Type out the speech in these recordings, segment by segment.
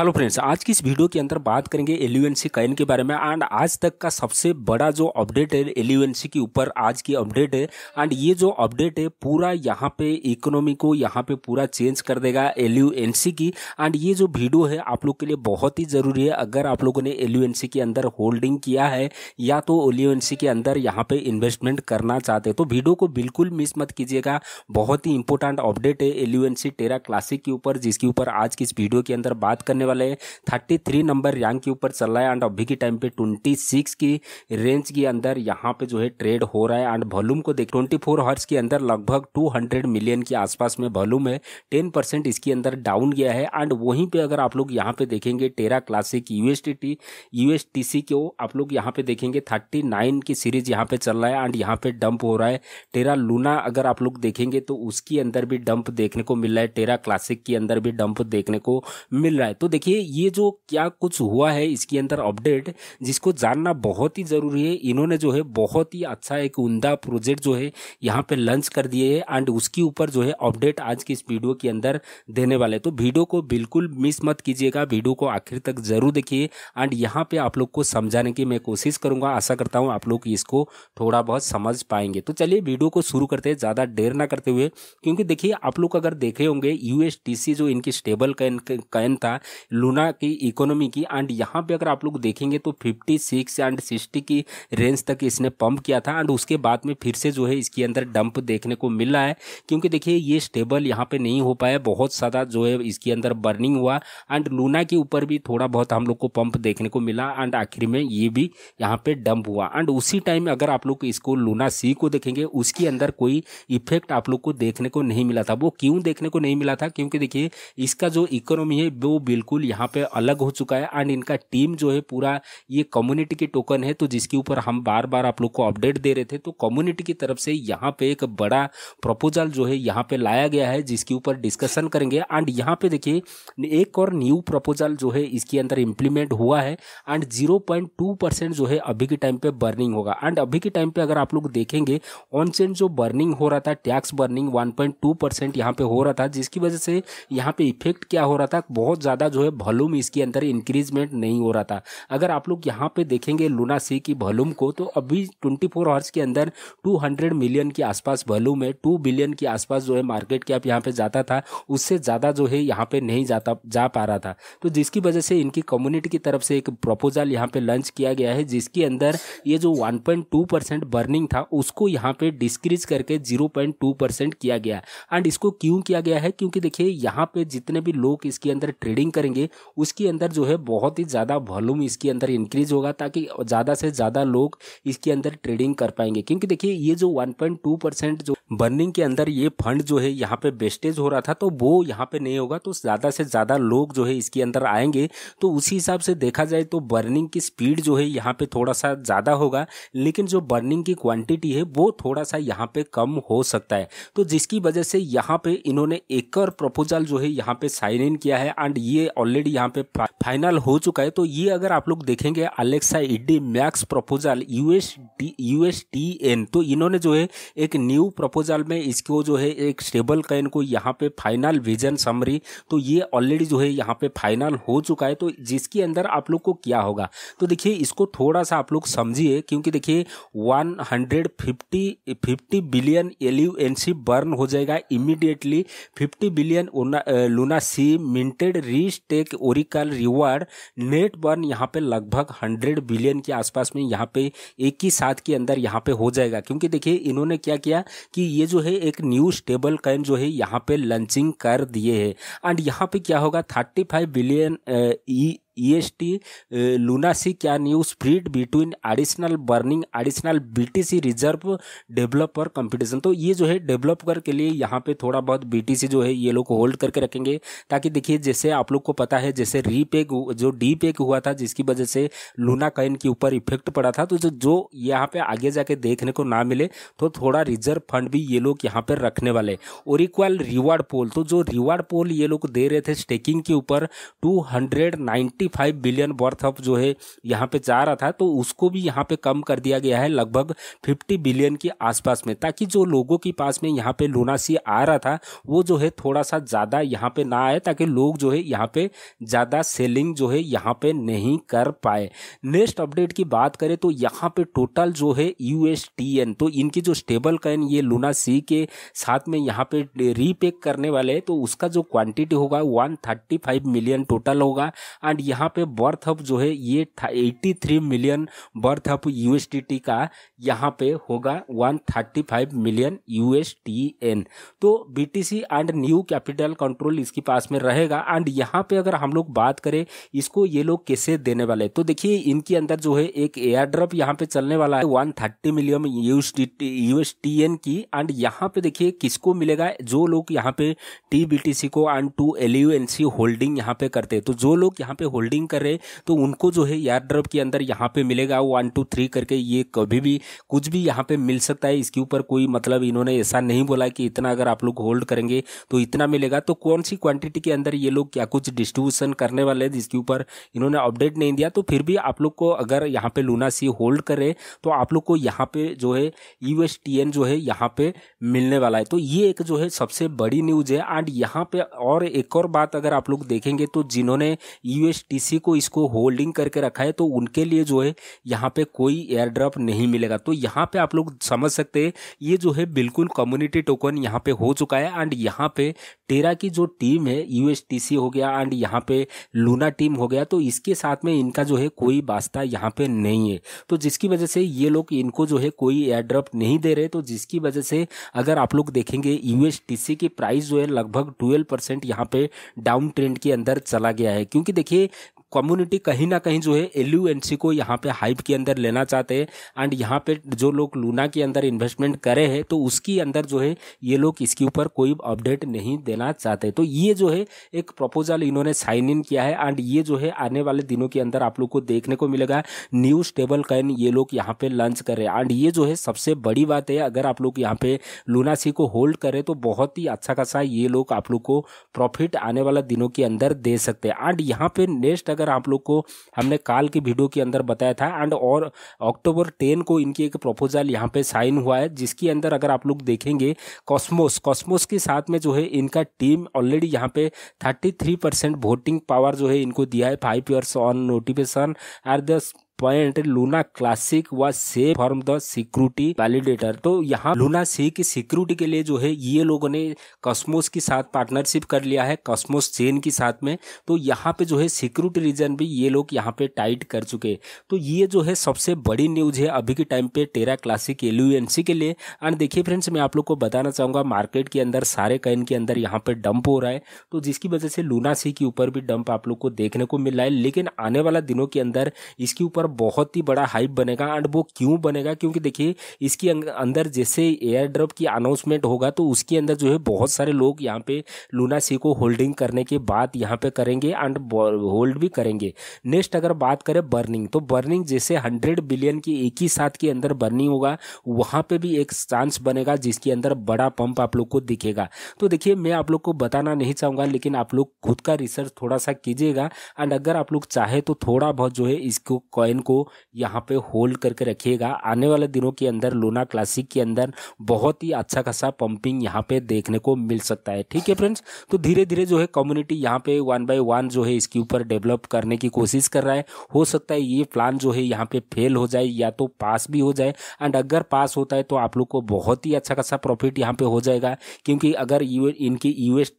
hello friends आज की इस वीडियो के अंदर बात करेंगे एलिवेंसी कैन के बारे में एंड आज तक का सबसे बड़ा जो अपडेट है एलिवेंसी के ऊपर आज की अपडेट है एंड ये जो अपडेट है पूरा यहाँ पे इकोनॉमी को यहाँ पे पूरा चेंज कर देगा एलिवेंसी की एंड ये जो वीडियो है आप लोग के लिए बहुत ही ज़रूरी है अगर आप लोगों ने एलिवेंसी के अंदर होल्डिंग किया है या तो एलिवेंसी के अंदर यहाँ पे इन्वेस्टमेंट करना चाहते तो वीडियो को बिल्कुल मिस मत कीजिएगा बहुत ही इंपॉर्टेंट अपडेट है एलिवेंसी टेरा क्लासिक के ऊपर जिसके ऊपर आज की इस वीडियो के अंदर बात करने वाले थर्टी थ्री नंबर रैंक के ऊपर चल रहा है एंड अभी के टाइम पे ट्वेंटी सिक्स की रेंज के अंदर यहाँ पे जो है ट्रेड हो रहा है एंड वॉल्यूम को देख ट्वेंटी फोर हर्स के अंदर लगभग टू हंड्रेड मिलियन के आसपास में वॉल्यूम है टेन परसेंट इसके अंदर डाउन गया है एंड वहीं पर अगर आप लोग यहाँ पे देखेंगे टेरा क्लासिक यूएसटी यूएसटीसी को आप लोग यहाँ पे देखेंगे थर्टी नाइन की सीरीज यहाँ पे चल रहा है एंड यहाँ पे डंप हो रहा है टेरा लूना अगर आप लोग देखेंगे तो उसके अंदर भी डंप देखने को मिल रहा है टेरा क्लासिक के अंदर भी डंप देखने को मिल रहा है तो देखिए ये जो क्या कुछ हुआ है इसके अंदर अपडेट जिसको जानना बहुत ही ज़रूरी है इन्होंने जो है बहुत ही अच्छा एक उमदा प्रोजेक्ट जो है यहाँ पे लॉन्च कर दिए है एंड उसके ऊपर जो है अपडेट आज की इस वीडियो के अंदर देने वाले तो वीडियो को बिल्कुल मिस मत कीजिएगा वीडियो को आखिर तक ज़रूर देखिए एंड यहाँ पर आप लोग को समझाने की मैं कोशिश करूँगा आशा करता हूँ आप लोग इसको थोड़ा बहुत समझ पाएंगे तो चलिए वीडियो को शुरू करते हैं ज़्यादा देर ना करते हुए क्योंकि देखिए आप लोग अगर देखे होंगे यूएसटीसी जो इनकी स्टेबल कैन कैन था लूना की इकोनॉमी की एंड यहाँ पे अगर आप लोग देखेंगे तो फिफ्टी सिक्स एंड सिक्सटी की रेंज तक इसने पंप किया था एंड उसके बाद में फिर से जो है इसके अंदर डंप देखने को मिल रहा है क्योंकि देखिए ये स्टेबल यहाँ पे नहीं हो पाया बहुत ज़्यादा जो है इसके अंदर बर्निंग हुआ एंड लूना के ऊपर भी थोड़ा बहुत हम लोग को पंप देखने को मिला एंड आखिर में ये भी यहाँ पे डंप हुआ एंड उसी टाइम अगर आप लोग इसको लूना सी को देखेंगे उसके अंदर कोई इफेक्ट आप लोग को देखने को नहीं मिला था वो क्यों देखने को नहीं मिला था क्योंकि देखिए इसका जो इकोनॉमी है वो बिल्कुल बिल्कुल यहाँ पे अलग हो चुका है एंड इनका टीम जो है पूरा ये कम्युनिटी के टोकन है तो जिसके ऊपर हम बार बार आप लोग को अपडेट दे रहे थे तो कम्युनिटी की तरफ से यहाँ पे एक बड़ा प्रपोजल जो है यहाँ पे लाया गया है जिसके ऊपर डिस्कशन करेंगे एंड यहाँ पे देखिए एक और न्यू प्रपोजल जो है इसके अंदर इम्प्लीमेंट हुआ है and zero point two percent जो है अभी के टाइम पर बर्निंग होगा एंड अभी के टाइम पर अगर आप लोग देखेंगे ऑन जो बर्निंग हो रहा था tax burning one point two percent यहाँ पे हो रहा था जिसकी वजह से यहाँ पे इफेक्ट क्या हो रहा था बहुत ज़्यादा जो जो है वॉल्यूम इसके अंदर इंक्रीजमेंट नहीं हो रहा था अगर आप लोग यहाँ पे देखेंगे लूना सी की वॉल्यूम को तो अभी 24 फोर आवर्स के अंदर 200 मिलियन के आसपास वॉल्यूम है 2 बिलियन के आसपास जो है मार्केट कैप यहाँ पे जाता था उससे ज़्यादा जो है यहाँ पे नहीं जाता जा पा रहा था तो जिसकी वजह से इनकी कम्युनिटी की तरफ से एक प्रपोजल यहाँ पर लॉन्च किया गया है जिसके अंदर ये जो वन परसेंट बर्निंग था उसको यहाँ पर डिस्क्रीज करके जीरो परसेंट किया गया एंड इसको क्यों किया गया है क्योंकि देखिए यहाँ पे जितने भी लोग इसके अंदर ट्रेडिंग करेंगे करेंगे उसके अंदर जो है बहुत ही ज़्यादा वॉल्यूम इसके अंदर इंक्रीज होगा ताकि ज़्यादा से ज़्यादा लोग इसके अंदर ट्रेडिंग कर पाएंगे क्योंकि देखिए ये जो 1.2 परसेंट जो बर्निंग के अंदर ये फंड जो है यहाँ पे वेस्टेज हो रहा था तो वो यहाँ पे नहीं होगा तो ज़्यादा से ज़्यादा लोग जो है इसके अंदर आएंगे तो उसी हिसाब से देखा जाए तो बर्निंग की स्पीड जो है यहाँ पे थोड़ा सा ज़्यादा होगा लेकिन जो बर्निंग की क्वांटिटी है वो थोड़ा सा यहाँ पे कम हो सकता है तो जिसकी वजह से यहाँ पे इन्होंने एक और प्रपोजल जो है यहाँ पे साइन इन किया है एंड ये ऑलरेडी यहाँ पे फाइनल हो चुका है तो ये अगर आप लोग देखेंगे अलेक्सा इडी max proposal US US T N तो इन्होंने जो है एक न्यू प्रपोजल में इसको जो है एक स्टेबल कैन को यहाँ पे फाइनल विजन समरी तो ये ऑलरेडी जो है यहाँ पे फाइनल हो चुका है तो जिसके अंदर आप लोग को क्या होगा तो देखिए इसको थोड़ा सा आप लोग समझिए क्योंकि देखिए one hundred fifty fifty billion C burn हो जाएगा immediately fifty billion Luna C minted rest tech oracle reward net burn यहाँ पे लगभग हंड्रेड बिलियन के आसपास में यहाँ पे एक ही साथ के अंदर यहाँ पे हो जाएगा क्योंकि देखिए इन्होंने क्या किया कि ये जो है एक न्यू स्टेबल कॉइन जो है यहाँ पे लॉन्चिंग कर दिए है एंड यहाँ पे क्या होगा thirty five billion E EST Luna C can can use between additional burning additional BTC reserve developer competition तो ये जो है डेवलपर के लिए यहाँ पे थोड़ा बहुत बीटीसी जो है ये लोग होल्ड करके रखेंगे ताकि देखिए जैसे आप लोग को पता है जैसे रीपेक जो डीपेक हुआ था जिसकी वजह से लूना कैन के ऊपर इफेक्ट पड़ा था तो जो जो यहाँ पे आगे जाके देखने को ना मिले तो थोड़ा रिजर्व फंड भी ये लोग यहाँ पर रखने वाले और इक्वल रिवार्ड पोल तो जो रिवार्ड पोल ये लोग दे रहे थे स्टेकिंग के ऊपर two hundred five billion worth of जो है यहाँ पे जा रहा था तो उसको भी यहाँ पे कम कर दिया गया है लगभग 50 बिलियन के आसपास में ताकि जो लोगों के पास में यहाँ पे लोनासी आ रहा था वो जो है थोड़ा सा ज़्यादा यहाँ पे ना आए ताकि लोग जो है यहाँ पे ज़्यादा सेलिंग जो है यहाँ पे नहीं कर पाए नेक्स्ट अपडेट की बात करें तो यहाँ पे टोटल जो है यू तो इनकी जो स्टेबल कैन ये लूना सी के साथ में यहाँ पे रीपेक करने वाले हैं तो उसका जो क्वांटिटी होगा वन मिलियन टोटल होगा एंड यहाँ पे बर्थ अप जो है ये था एट्टी थ्री मिलियन बर्थ हब यूएसटीटी का यहाँ पे होगा one thirty five million USTN तो BTC and new capital control इसके पास में रहेगा एंड यहाँ पे अगर हम लोग बात करें इसको ये लोग कैसे देने वाले तो देखिए इनके अंदर जो है एक एयर ड्रॉप यहाँ पे चलने वाला है वन थर्टी मिलियन यूएसटीएन की एंड यहाँ पे देखिए किसको मिलेगा जो लोग यहाँ पे टी को एंड टू एल होल्डिंग यहाँ पे करते तो जो लोग यहाँ पे होल्डिंग कर रहे तो उनको जो है यार ड्रॉप के अंदर यहाँ पे मिलेगा वन टू थ्री करके ये कभी भी कुछ भी यहाँ पे मिल सकता है इसके ऊपर कोई मतलब इन्होंने ऐसा नहीं बोला कि इतना अगर आप लोग होल्ड करेंगे तो इतना मिलेगा तो कौन सी क्वांटिटी के अंदर ये लोग क्या कुछ डिस्ट्रीब्यूशन करने वाले हैं जिसके ऊपर इन्होंने अपडेट नहीं दिया तो फिर भी आप लोग को अगर यहाँ पे लूना सी होल्ड करे तो आप लोग को यहाँ पे जो है यू जो है यहाँ पे मिलने वाला है तो ये एक जो है सबसे बड़ी न्यूज है एंड यहाँ पे और एक और बात अगर आप लोग देखेंगे तो जिन्होंने यू टीसी को इसको होल्डिंग करके रखा है तो उनके लिए जो है यहाँ पे कोई एयर ड्रॉप नहीं मिलेगा तो यहाँ पे आप लोग समझ सकते हैं ये जो है बिल्कुल कम्युनिटी टोकन यहाँ पे हो चुका है एंड यहाँ पे टेरा की जो टीम है यूएसटीसी हो गया एंड यहाँ पे लूना टीम हो गया तो इसके साथ में इनका जो है कोई वास्ता यहाँ पे नहीं है तो जिसकी वजह से ये लोग इनको जो है कोई एयर ड्रॉप नहीं दे रहे तो जिसकी वजह से अगर आप लोग देखेंगे यूएसटीसी की प्राइस जो है लगभग ट्वेल्व परसेंट यहाँ पे डाउन ट्रेंड के अंदर चला गया है क्योंकि देखिए कम्युनिटी कहीं ना कहीं जो है एल यू एन सी को यहाँ पे हाइप के अंदर लेना चाहते हैं एंड यहाँ पे जो लोग लूना के अंदर इन्वेस्टमेंट करे हैं तो उसकी अंदर जो है ये लोग इसके ऊपर कोई अपडेट नहीं देना चाहते तो ये जो है एक प्रपोजल इन्होंने साइन इन किया है एंड ये जो है आने वाले दिनों के अंदर आप लोग को देखने को मिलेगा न्यू स्टेबल कैन ये लोग यहाँ पे लॉन्च कर रहे हैं एंड ये जो है सबसे बड़ी बात है अगर आप लोग यहाँ पे सी को होल्ड करें तो बहुत ही अच्छा खासा ये लोग आप लोग को प्रॉफिट आने वाला दिनों के अंदर दे सकते हैं एंड यहाँ पे नेक्स्ट अगर आप लोग को हमने काल की वीडियो के अंदर बताया था एंड और अक्टूबर टेन को इनकी एक प्रपोजल यहाँ पे साइन हुआ है जिसके अंदर अगर आप लोग देखेंगे कॉस्मोस कॉस्मोस के साथ में जो है इनका टीम ऑलरेडी यहाँ पे thirty three percent voting power जो है इनको दिया है five years on notification at the point Luna classic व से फॉर्म द सिक्योरिटी वैलिडेटर तो यहाँ लूना सी की सिक्योरिटी के लिए जो है ये लोगों ने कॉस्मोस के साथ पार्टनरशिप कर लिया है कॉस्मोस चेन के साथ में तो यहाँ पे जो है सिक्योरिटी रीजन भी ये लोग यहाँ पे टाइट कर चुके तो ये जो है सबसे बड़ी न्यूज है अभी के टाइम पे टेरा क्लासिक एलुएनसी के लिए एंड देखिए फ्रेंड्स मैं आप लोग को बताना चाहूंगा मार्केट के अंदर सारे कैन के अंदर यहाँ पे डंप हो रहा है तो जिसकी वजह से लूना सी के ऊपर भी डंप आप लोग को देखने को मिल रहा है लेकिन आने वाला दिनों के अंदर इसके ऊपर बहुत ही बड़ा हाइप बनेगा एंड वो क्यों बनेगा क्योंकि देखिए इसके अंदर जैसे एयर ड्रॉप की अनाउंसमेंट होगा तो उसके अंदर जो है बहुत सारे लोग यहाँ पे लूना सी को होल्डिंग करने के बाद यहाँ पे करेंगे एंड होल्ड भी करेंगे नेक्स्ट अगर बात करें बर्निंग तो बर्निंग जैसे हंड्रेड बिलियन की एक ही साथ के अंदर बर्निंग होगा वहाँ पर भी एक चांस बनेगा जिसके अंदर बड़ा पंप आप लोग को दिखेगा तो देखिए मैं आप लोग को बताना नहीं चाहूँगा लेकिन आप लोग खुद का रिसर्च थोड़ा सा कीजिएगा एंड अगर आप लोग चाहे तो थोड़ा बहुत जो है इसको कॉइन को यहाँ पे होल्ड करके रखिएगा आने वाले दिनों के अंदर लोना क्लासिक के अंदर बहुत ही अच्छा खासा पंपिंग यहाँ पे देखने को मिल सकता है ठीक है फ्रेंड्स तो धीरे धीरे जो है कम्युनिटी यहाँ पे वन बाय वन जो है इसके ऊपर डेवलप करने की कोशिश कर रहा है हो सकता है ये प्लान जो है यहाँ पे फेल हो जाए या तो पास भी हो जाए एंड अगर पास होता है तो आप लोग को बहुत ही अच्छा खासा प्रॉफिट यहाँ पे हो जाएगा क्योंकि अगर इनकी यूएस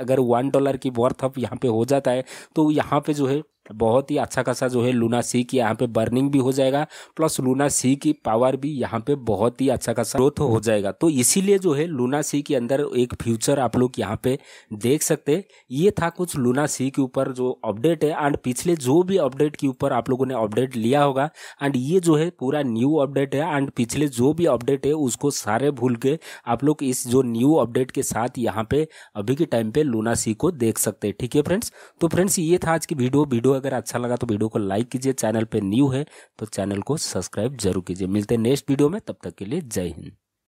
अगर वन डॉलर की वर्थ अप यहाँ पे हो जाता है तो यहाँ पे जो है बहुत ही अच्छा खासा जो है लूना सी की यहाँ पे बर्निंग भी हो जाएगा प्लस लूना सी की पावर भी यहाँ पे बहुत ही अच्छा खासा ग्रोथ हो जाएगा तो इसीलिए जो है लूना सी के अंदर एक फ्यूचर आप लोग यहाँ पे देख सकते ये था कुछ लूना सी के ऊपर जो अपडेट है एंड पिछले जो भी अपडेट के ऊपर आप लोगों ने अपडेट लिया होगा एंड ये जो है पूरा न्यू अपडेट है एंड पिछले जो भी अपडेट है उसको सारे भूल के आप लोग इस जो न्यू अपडेट के साथ यहाँ पे अभी के टाइम पे लूना सी को देख सकते हैं ठीक है फ्रेंड्स तो फ्रेंड्स ये था आज की वीडियो वीडियो अगर अच्छा लगा तो वीडियो को लाइक कीजिए चैनल पर न्यू है तो चैनल को सब्सक्राइब जरूर कीजिए मिलते हैं नेक्स्ट वीडियो में तब तक के लिए जय हिंद